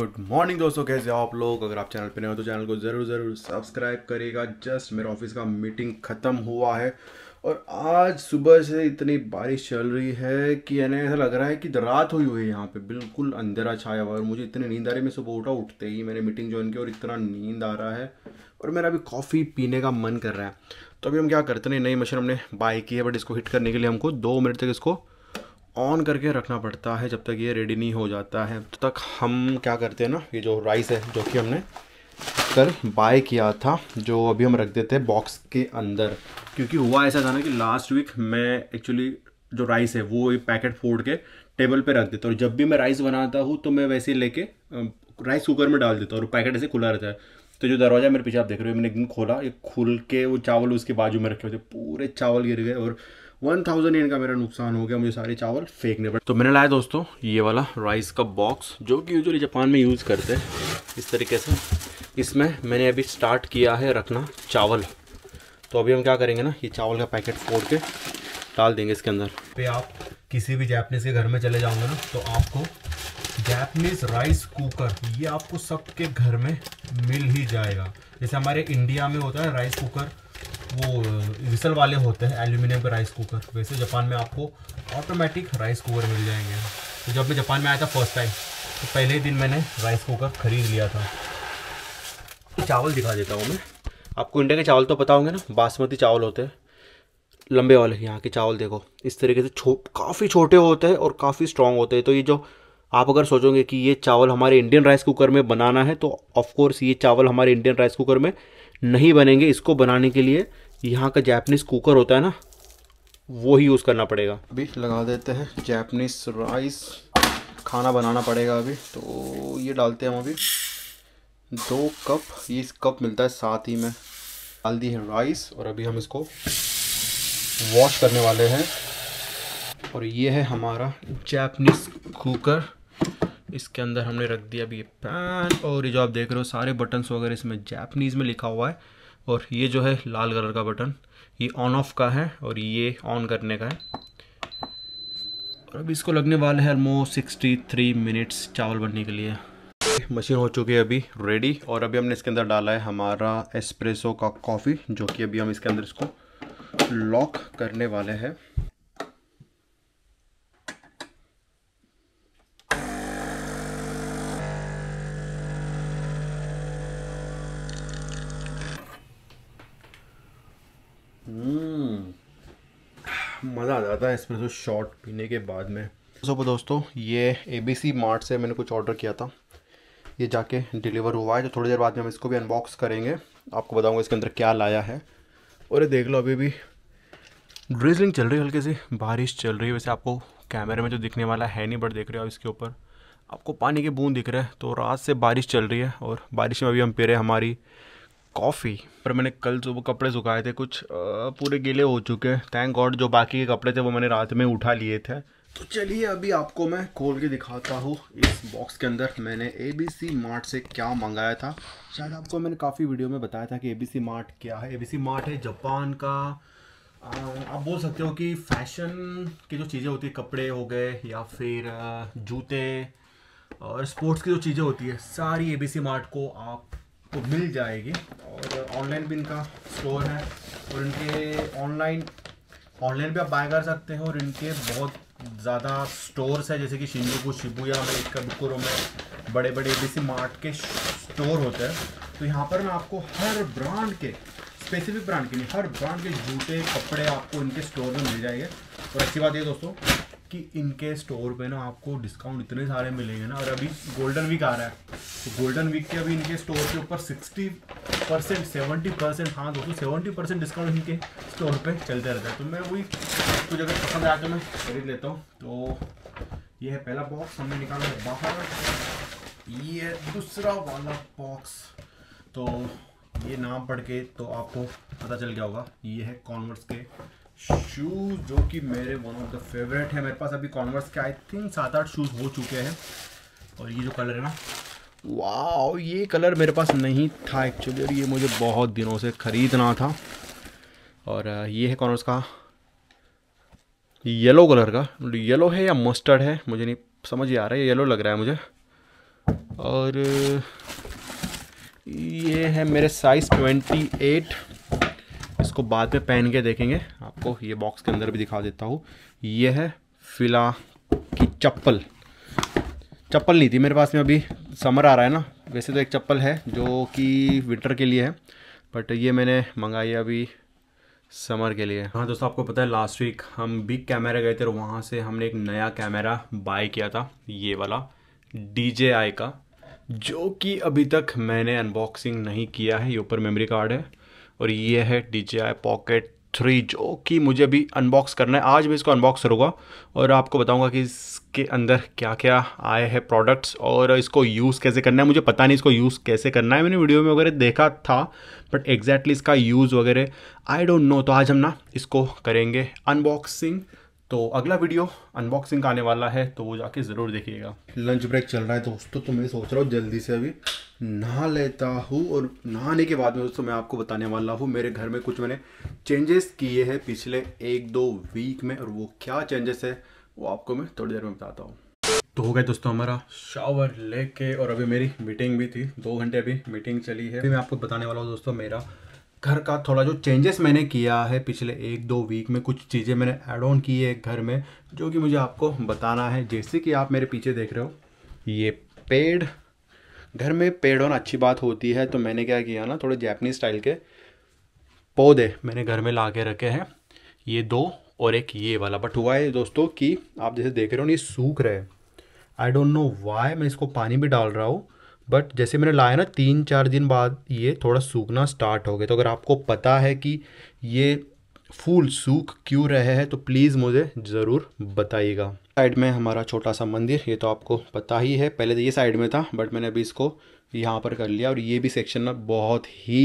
Good morning दोस्तों कैसे हो आप लोग अगर आप चैनल पर नए हो तो चैनल को ज़रूर ज़रूर सब्सक्राइब करिएगा जस्ट मेरे ऑफिस का मीटिंग ख़त्म हुआ है और आज सुबह से इतनी बारिश चल रही है कि यानी ऐसा लग रहा है कि रात हुई हुई है यहाँ पे बिल्कुल अंधेरा छाया हुआ और मुझे इतनी नींद आ रही है मैं सुबह उठा उठते ही मैंने मीटिंग ज्वाइन की और इतना नींद आ रहा है और मेरा अभी कॉफ़ी पीने का मन कर रहा है तो अभी हम क्या करते नहीं नई मशीन हमने बाय की है बट इसको हिट करने के लिए हमको दो मिनट तक इसको ऑन करके रखना पड़ता है जब तक ये रेडी नहीं हो जाता है तब तो तक हम क्या करते हैं ना ये जो राइस है जो कि हमने कर बाय किया था जो अभी हम रख देते हैं बॉक्स के अंदर क्योंकि हुआ ऐसा था ना कि लास्ट वीक मैं एक्चुअली जो राइस है वो एक पैकेट फोड़ के टेबल पे रख देता और जब भी मैं राइस बनाता हूँ तो मैं वैसे लेके राइस कुकर में डाल देता और पैकेट ऐसे खुला रहता है तो जो दरवाज़ा मेरे पीछे आप देख रहे हो मैंने दिन खोला ये खुल के वो चावल उसके बाजू में रखे हुए थे पूरे चावल गिर गए और वन थाउजेंड इन का मेरा नुकसान हो गया मुझे सारे चावल फेंकने पड़े तो मैंने लाया दोस्तों ये वाला राइस का बॉक्स जो कि यूजली जापान में यूज़ करते हैं इस तरीके से इसमें मैंने अभी स्टार्ट किया है रखना चावल तो अभी हम क्या करेंगे ना ये चावल का पैकेट फोड़ के डाल देंगे इसके अंदर पे आप किसी भी जैपनीज़ के घर में चले जाओगे ना तो आपको जैपनीज़ राइस कुकर ये आपको सबके घर में मिल ही जाएगा जैसे हमारे इंडिया में होता है राइस कुकर वो विसल वाले होते हैं एल्यूमिनियम के राइस कुकर वैसे जापान में आपको ऑटोमेटिक राइस कुकर मिल जाएंगे तो जब मैं जापान में आया था फर्स्ट टाइम तो पहले ही दिन मैंने राइस कुकर खरीद लिया था चावल दिखा देता हूँ मैं आपको इंडिया के चावल तो पता होंगे ना बासमती चावल होते हैं लंबे वाले यहाँ के चावल देखो इस तरीके से छो काफ़ी छोटे होते हैं और काफ़ी स्ट्रांग होते हैं तो ये जो आप अगर सोचोगे कि ये चावल हमारे इंडियन राइस कुकर में बनाना है तो ऑफ़ कोर्स ये चावल हमारे इंडियन राइस कुकर में नहीं बनेंगे इसको बनाने के लिए यहाँ का जैपनीज़ कुकर होता है ना वो ही यूज़ करना पड़ेगा अभी लगा देते हैं जैपनीज़ राइस खाना बनाना पड़ेगा अभी तो ये डालते हैं हम अभी दो कप ये कप मिलता है साथ ही में डाल दी है राइस और अभी हम इसको वॉश करने वाले हैं और ये है हमारा जैपनीज़ कुकर इसके अंदर हमने रख दिया अभी ये पैन और ये जो आप देख रहे हो सारे बटन्स वगैरह इसमें जैपनीज़ में लिखा हुआ है और ये जो है लाल कलर का बटन ये ऑन ऑफ का है और ये ऑन करने का है और अब इसको लगने वाले हैं ऑलमोस्ट सिक्सटी थ्री मिनट्स चावल बनने के लिए मशीन हो चुकी है अभी रेडी और अभी हमने इसके अंदर डाला है हमारा एस्प्रेसो का कॉफ़ी जो कि अभी हम इसके अंदर इसको लॉक करने वाले हैं हम्म। मज़ा आ जाता है इसमें तो शॉट पीने के बाद में सो दोस्तों ये एबीसी मार्ट से मैंने कुछ ऑर्डर किया था ये जाके डिलीवर हुआ है तो थोड़ी देर बाद में हम इसको भी अनबॉक्स करेंगे आपको बताऊंगा इसके अंदर क्या लाया है और ये देख लो अभी भी ड्रिजलिंग चल रही है हल्की सी बारिश चल रही है वैसे आपको कैमरे में जो दिखने वाला है नहीं बट देख रहे हो इसके ऊपर आपको पानी के बूंद दिख रहे हैं तो रात से बारिश चल रही है और बारिश में अभी हम पेरे हमारी कॉफ़ी पर मैंने कल सुबह कपड़े सुखाए थे कुछ आ, पूरे गीले हो चुके हैं थैंक गॉड जो बाकी के कपड़े थे वो मैंने रात में उठा लिए थे तो चलिए अभी आपको मैं खोल के दिखाता हूँ इस बॉक्स के अंदर मैंने ए बी सी मार्ट से क्या मंगाया था शायद आपको मैंने काफ़ी वीडियो में बताया था कि ए बी सी मार्ट क्या है ए बी सी मार्ट है जापान का आप बोल सकते हो कि फैशन की जो चीज़ें होती है कपड़े हो गए या फिर जूते और स्पोर्ट्स की जो चीज़ें होती है सारी ए बी सी मार्ट को आप आपको मिल जाएगी और ऑनलाइन भी इनका स्टोर है और इनके ऑनलाइन ऑनलाइन भी आप बाय कर सकते हैं और इनके बहुत ज़्यादा स्टोर्स है जैसे कि शिंजुकु शिबुया में कबुकुरो में बड़े बड़े डी मार्ट के स्टोर होते हैं तो यहाँ पर मैं आपको हर ब्रांड के स्पेसिफिक ब्रांड के लिए हर ब्रांड के जूते कपड़े आपको इनके स्टोर में मिल जाएंगे और अच्छी बात ये दोस्तों कि इनके स्टोर पे ना आपको डिस्काउंट इतने सारे मिलेंगे ना और अभी गोल्डन वीक आ रहा है तो गोल्डन वीक के अभी इनके स्टोर के ऊपर सिक्सटी परसेंट सेवेंटी परसेंट हाँ दोस्तों सेवेंटी परसेंट डिस्काउंट इनके स्टोर पे चलते रहता है तो मैं वही कुछ अगर पसंद आकर तो मैं खरीद लेता हूँ तो ये है पहला बॉक्स हमने निकाला है बाहर ये दूसरा वाला बॉक्स तो ये नाम पढ़ के तो आपको पता चल गया होगा ये है कॉन्वर्स के शूज़ जो कि मेरे वन ऑफ द फेवरेट है मेरे पास अभी कॉन्वर्स के आई थिंक सात आठ शूज़ हो चुके हैं और ये जो कलर है ना वाह ये कलर मेरे पास नहीं था एक्चुअली और ये मुझे बहुत दिनों से ख़रीदना था और ये है कॉन्वर्स का येलो कलर का येलो है या मस्टर्ड है मुझे नहीं समझ ही आ रहा है येलो लग रहा है मुझे और ये है मेरे साइज़ ट्वेंटी एट इसको बाद में पहन के देखेंगे आपको ये बॉक्स के अंदर भी दिखा देता हूँ ये है फिला की चप्पल चप्पल नहीं थी मेरे पास में अभी समर आ रहा है ना वैसे तो एक चप्पल है जो कि विंटर के लिए है बट ये मैंने मंगाई अभी समर के लिए हाँ दोस्तों आपको पता है लास्ट वीक हम बिग कैमरा गए थे और वहाँ से हमने एक नया कैमरा बाय किया था ये वाला डी का जो कि अभी तक मैंने अनबॉक्सिंग नहीं किया है ये ऊपर मेमोरी कार्ड है और ये है D J I Pocket three जो कि मुझे अभी अनबॉक्स करना है आज मैं इसको अनबॉक्स करूँगा और आपको बताऊँगा कि इसके अंदर क्या क्या आए हैं प्रोडक्ट्स और इसको यूज़ कैसे करना है मुझे पता नहीं इसको यूज़ कैसे करना है मैंने वीडियो में वगैरह देखा था बट एग्जैक्टली exactly इसका यूज़ वगैरह आई डोंट नो तो आज हम ना इसको करेंगे अनबॉक्सिंग तो अगला वीडियो अनबॉक्सिंग का आने वाला है तो वो जाके ज़रूर देखिएगा लंच ब्रेक चल रहा है दोस्तों तो मैं सोच रहा हूँ जल्दी से अभी नहा लेता हूँ और नहाने के बाद में दोस्तों मैं आपको बताने वाला हूँ मेरे घर में कुछ मैंने चेंजेस किए हैं पिछले एक दो वीक में और वो क्या चेंजेस है वो आपको मैं थोड़ी देर में बताता हूँ तो हो गए दोस्तों हमारा शावर लेके और अभी मेरी मीटिंग भी थी दो घंटे अभी मीटिंग चली है अभी मैं आपको बताने वाला हूँ दोस्तों मेरा घर का थोड़ा जो चेंजेस मैंने किया है पिछले एक दो वीक में कुछ चीज़ें मैंने ऐड ऑन की है घर में जो कि मुझे आपको बताना है जैसे कि आप मेरे पीछे देख रहे हो ये पेड़ घर में पेड़ ऑन अच्छी बात होती है तो मैंने क्या किया ना थोड़े जैपनीज स्टाइल के पौधे मैंने घर में ला के रखे हैं ये दो और एक ये वाला बट हुआ है दोस्तों कि आप जैसे देख रहे हो ये सूख रहे हैं आई डोंट नो वाई मैं इसको पानी भी डाल रहा हूँ बट जैसे मैंने लाया ना तीन चार दिन बाद ये थोड़ा सूखना स्टार्ट हो गया तो अगर आपको पता है कि ये फूल सूख क्यों रहे हैं तो प्लीज़ मुझे ज़रूर बताइएगा साइड में हमारा छोटा सा मंदिर ये तो आपको पता ही है पहले तो ये साइड में था बट मैंने अभी इसको यहाँ पर कर लिया और ये भी सेक्शन ना बहुत ही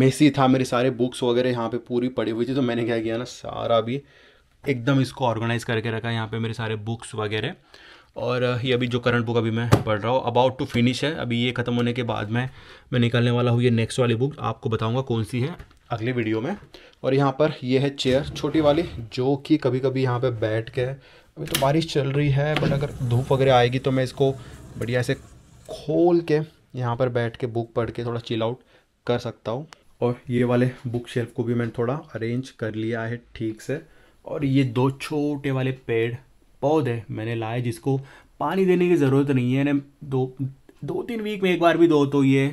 मेसी था मेरे सारे बुक्स वगैरह यहाँ पे पूरी पड़ी हुई थी तो मैंने क्या किया ना सारा भी एकदम इसको ऑर्गेनाइज़ करके रखा यहाँ पे मेरे सारे बुक्स वगैरह और ये अभी जो करंट बुक अभी मैं पढ़ रहा हूँ अबाउट टू फिनिश है अभी ये ख़त्म होने के बाद में मैं निकालने वाला हूँ ये नेक्स्ट वाली बुक आपको बताऊँगा कौन सी है अगली वीडियो में और यहाँ पर ये है चेयर छोटी वाली जो कि कभी कभी यहाँ पर बैठ के अभी तो बारिश चल रही है बट अगर धूप वगैरह आएगी तो मैं इसको बढ़िया से खोल के यहाँ पर बैठ के बुक पढ़ के थोड़ा चिल आउट कर सकता हूँ और ये वाले बुक शेल्फ को भी मैंने थोड़ा अरेंज कर लिया है ठीक से और ये दो छोटे वाले पेड़ पौधे मैंने लाए जिसको पानी देने की ज़रूरत नहीं है ने दो दो तीन वीक में एक बार भी दो तो ये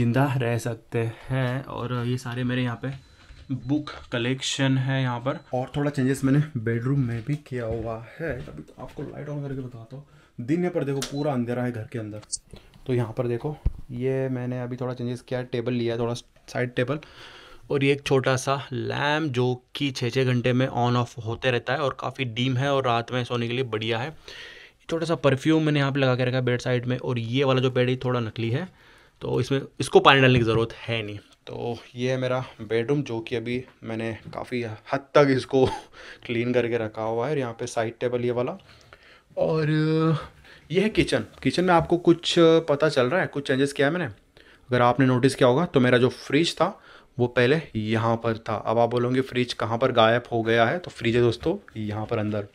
जिंदा रह सकते हैं और ये सारे मेरे यहाँ पे बुक कलेक्शन है यहाँ पर और थोड़ा चेंजेस मैंने बेडरूम में भी किया हुआ है अभी तो आपको लाइट ऑन करके बताता हूँ दिन पर देखो पूरा अंधेरा है घर के अंदर तो यहाँ पर देखो ये मैंने अभी थोड़ा चेंजेस किया टेबल लिया थोड़ा साइड टेबल और ये एक छोटा सा लैम्प जो कि छः छः घंटे में ऑन ऑफ होते रहता है और काफ़ी डीम है और रात में सोने के लिए बढ़िया है छोटा सा परफ्यूम मैंने यहाँ पे लगा के रखा है बेड साइड में और ये वाला जो बेड है थोड़ा नकली है तो इसमें इसको पानी डालने की ज़रूरत है नहीं तो ये है मेरा बेडरूम जो कि अभी मैंने काफ़ी हद तक इसको क्लीन करके रखा हुआ है और यहाँ पे साइड टेबल ये वाला और ये है किचन किचन में आपको कुछ पता चल रहा है कुछ चेंजेस किया है मैंने अगर आपने नोटिस किया होगा तो मेरा जो फ्रिज था वो पहले यहाँ पर था अब आप बोलोगे फ्रिज कहाँ पर गायब हो गया है तो फ्रिज है दोस्तों यहाँ पर अंदर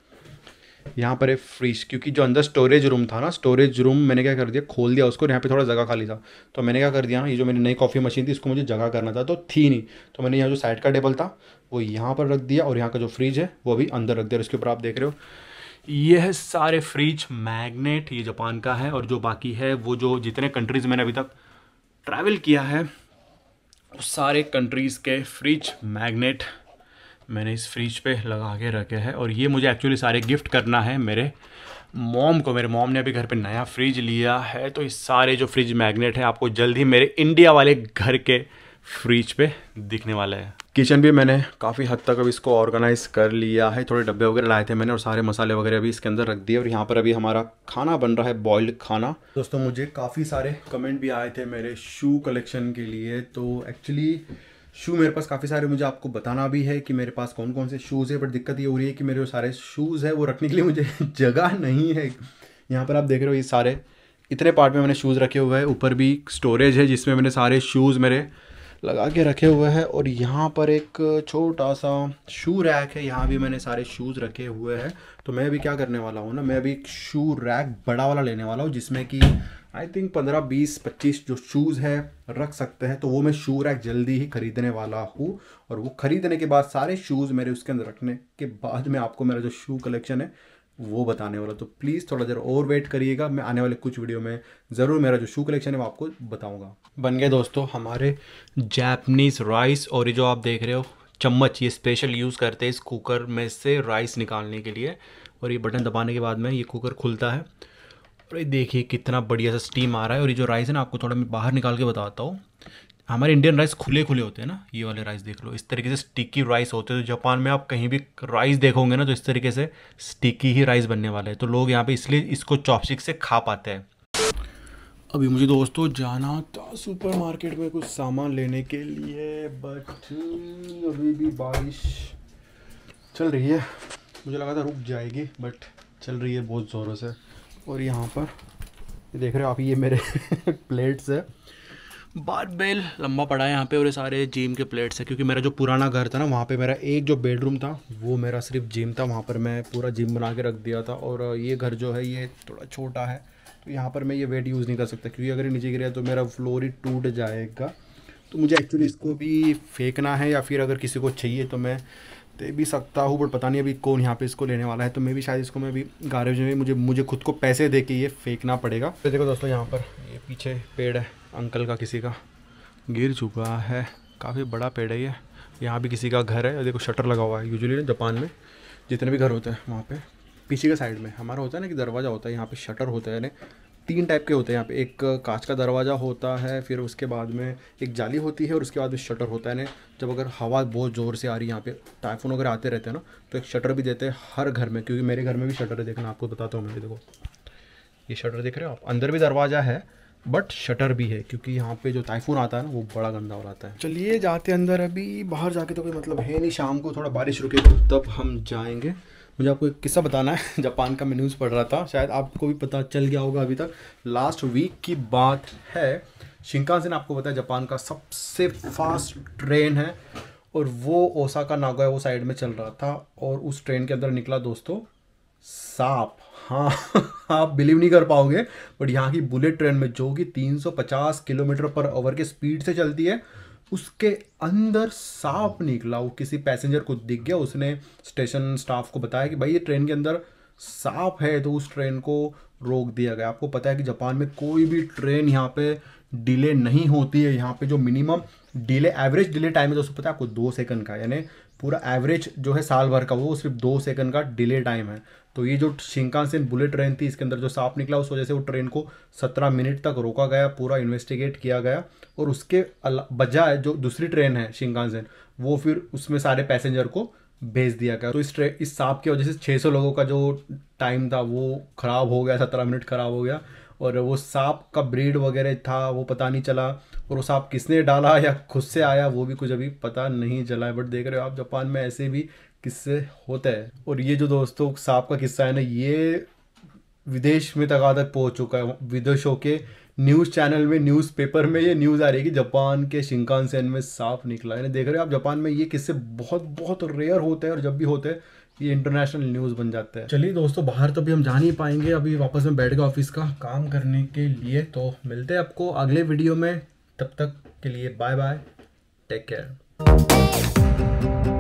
यहाँ पर है फ्रिज क्योंकि जो अंदर स्टोरेज रूम था ना स्टोरेज रूम मैंने क्या कर दिया खोल दिया उसको यहाँ पे थोड़ा जगह खाली था तो मैंने क्या कर दिया ये जो मेरी नई कॉफ़ी मशीन थी इसको मुझे जगह करना था तो थी नहीं तो मैंने यहाँ जो साइड का टेबल था वो यहाँ पर रख दिया और यहाँ का जो फ्रिज है वो भी अंदर रख दिया उसके ऊपर आप देख रहे हो ये है सारे फ्रिज मैगनेट ये जापान का है और जो बाकी है वो जो जितने कंट्रीज़ मैंने अभी तक ट्रैवल किया है उस सारे कंट्रीज़ के फ्रिज मैग्नेट मैंने इस फ्रिज पे लगा के रखे हैं और ये मुझे एक्चुअली सारे गिफ्ट करना है मेरे मॉम को मेरे मॉम ने अभी घर पे नया फ्रिज लिया है तो ये सारे जो फ्रिज मैग्नेट है आपको जल्द ही मेरे इंडिया वाले घर के फ्रिज पे दिखने वाला है किचन भी मैंने काफ़ी हद तक अब इसको ऑर्गेनाइज़ कर लिया है थोड़े डब्बे वगैरह लाए थे मैंने और सारे मसाले वगैरह अभी इसके अंदर रख दिए और यहाँ पर अभी हमारा खाना बन रहा है बॉयल्ड खाना दोस्तों मुझे काफ़ी सारे कमेंट भी आए थे मेरे शू कलेक्शन के लिए तो एक्चुअली शू मेरे पास काफ़ी सारे मुझे आपको बताना भी है कि मेरे पास कौन कौन से शूज़ है बट दिक्कत ये हो रही है कि मेरे जो सारे शूज़ है वो रखने के लिए मुझे जगह नहीं है यहाँ पर आप देख रहे हो ये सारे इतने पार्ट में मैंने शूज़ रखे हुए हैं ऊपर भी स्टोरेज है जिसमें मैंने सारे शूज़ मेरे लगा के रखे हुए हैं और यहाँ पर एक छोटा सा शू रैक है यहाँ भी मैंने सारे शूज़ रखे हुए हैं तो मैं भी क्या करने वाला हूँ ना मैं भी एक शू रैक बड़ा वाला लेने वाला हूँ जिसमें कि आई थिंक पंद्रह बीस पच्चीस जो शूज़ है रख सकते हैं तो वो मैं शू रैक जल्दी ही ख़रीदने वाला हूँ और वो ख़रीदने के बाद सारे शूज़ मेरे उसके अंदर रखने के बाद में आपको मेरा जो शू कलेक्शन है वो बताने वाला तो प्लीज़ थोड़ा देर और वेट करिएगा मैं आने वाले कुछ वीडियो में ज़रूर मेरा जो शू कलेक्शन है मैं आपको बताऊँगा बन गए दोस्तों हमारे जैपनीज़ राइस और ये जो आप देख रहे हो चम्मच ये स्पेशल यूज़ करते हैं इस कुकर में से राइस निकालने के लिए और ये बटन दबाने के बाद में ये कुकर खुलता है और ये देखिए कितना बढ़िया सा स्टीम आ रहा है और ये जो राइस है ना आपको थोड़ा मैं बाहर निकाल के बताता हूँ हमारे इंडियन राइस खुले खुले होते हैं ना ये वाले राइस देख लो इस तरीके से स्टिकी राइस होते हैं तो जापान में आप कहीं भी राइस देखोगे ना तो इस तरीके से स्टिकी ही राइस बनने वाला है तो लोग यहाँ पे इसलिए इसको चॉपस्टिक से खा पाते हैं अभी मुझे दोस्तों जाना था सुपर मार्केट में कुछ सामान लेने के लिए बट अभी भी बारिश चल रही है मुझे लगा था रुक जाएगी बट चल रही है बहुत ज़ोरों से और यहाँ पर देख रहे हो आप ये मेरे प्लेट्स है बार बेल लंबा पड़ा है यहाँ पे और ये सारे जिम के प्लेट्स हैं क्योंकि मेरा जो पुराना घर था ना वहाँ पे मेरा एक जो बेडरूम था वो मेरा सिर्फ जिम था वहाँ पर मैं पूरा जिम बना के रख दिया था और ये घर जो है ये थोड़ा छोटा है तो यहाँ पर मैं ये वेट यूज़ नहीं कर सकता क्योंकि अगर नीचे गिरा तो मेरा फ्लोर ही टूट जाएगा तो मुझे एक्चुअली इसको भी फेंकना है या फिर अगर किसी को चाहिए तो मैं दे भी सकता हूँ बट पता नहीं अभी कौन यहाँ पे इसको लेने वाला है तो मैं भी शायद इसको मैं अभी गारेज में मुझे मुझे खुद को पैसे दे के ये फेंकना पड़ेगा तो देखो दोस्तों यहाँ पर ये पीछे पेड़ है अंकल का किसी का गिर चुका है काफ़ी बड़ा पेड़ है ये यहाँ भी किसी का घर है देखो शटर लगा हुआ है यूजली ना जापान में जितने भी घर होते हैं वहाँ पर पीछे के साइड में हमारा होता है ना कि दरवाज़ा होता है यहाँ पे शटर होता है यानी तीन टाइप के होते हैं यहाँ पे एक कांच का दरवाज़ा होता है फिर उसके बाद में एक जाली होती है और उसके बाद में शटर होता है ना जब अगर हवा बहुत ज़ोर से आ रही है यहाँ पे टाइफून वगैरह आते रहते हैं ना तो एक शटर भी देते हैं हर घर में क्योंकि मेरे घर में भी शटर है देखना आपको बताता हूँ मैं देखो ये शटर देख रहे हो आप अंदर भी दरवाज़ा है बट शटर भी है क्योंकि यहाँ पे जो टाइफून आता है ना वो बड़ा गंदा हो जाता है चलिए जाते अंदर अभी बाहर जाके तो कोई मतलब है नहीं शाम को थोड़ा बारिश रुकेगी तो तब हम जाएंगे मुझे आपको एक किस्सा बताना है जापान का मैं न्यूज़ पढ़ रहा था शायद आपको भी पता चल गया होगा अभी तक लास्ट वीक की बात है शिंकानसेन आपको पता है जापान का सबसे फास्ट ट्रेन है और वो ओसा नागो है वो साइड में चल रहा था और उस ट्रेन के अंदर निकला दोस्तों सांप हाँ आप बिलीव नहीं कर पाओगे बट यहाँ की बुलेट ट्रेन में जो कि 350 किलोमीटर पर आवर के स्पीड से चलती है उसके अंदर सांप निकला वो किसी पैसेंजर को दिख गया उसने स्टेशन स्टाफ को बताया कि भाई ये ट्रेन के अंदर सांप है तो उस ट्रेन को रोक दिया गया आपको पता है कि जापान में कोई भी ट्रेन यहाँ पे डिले नहीं होती है यहाँ पे जो minimum delay average delay time है दोस्तों पता है आपको दो सेकंड का यानी पूरा एवरेज जो है साल भर का वो सिर्फ दो सेकंड का डिले टाइम है तो ये जो शिंकानसेन बुलेट ट्रेन थी इसके अंदर जो सांप निकला उस वजह से वो ट्रेन को सत्रह मिनट तक रोका गया पूरा इन्वेस्टिगेट किया गया और उसके बजाय जो दूसरी ट्रेन है शिंकानसेन वो फिर उसमें सारे पैसेंजर को भेज दिया गया तो इस ट्रे इस सांप की वजह से सौ लोगों का जो टाइम था वो ख़राब हो गया सत्रह मिनट ख़राब हो गया और वो सांप का ब्रीड वगैरह था वो पता नहीं चला और वो सांप किसने डाला या खुद से आया वो भी कुछ अभी पता नहीं चला है बट देख रहे हो आप जापान में ऐसे भी किस्से होता है और ये जो दोस्तों सांप का किस्सा है ना ये विदेश में तक तक पहुंच चुका है विदेशों के न्यूज़ चैनल में न्यूज़ पेपर में ये न्यूज़ आ रही है कि जापान के शिंकानसेन में सांप निकला है देख रहे हो आप जापान में ये किस्से बहुत बहुत रेयर होते हैं और जब भी होते हैं ये इंटरनेशनल न्यूज़ बन जाता है चलिए दोस्तों बाहर तो अभी हम जा नहीं पाएंगे अभी वापस में बैठ गए ऑफिस का काम करने के लिए तो मिलते हैं आपको अगले वीडियो में तब तक के लिए बाय बाय टेक केयर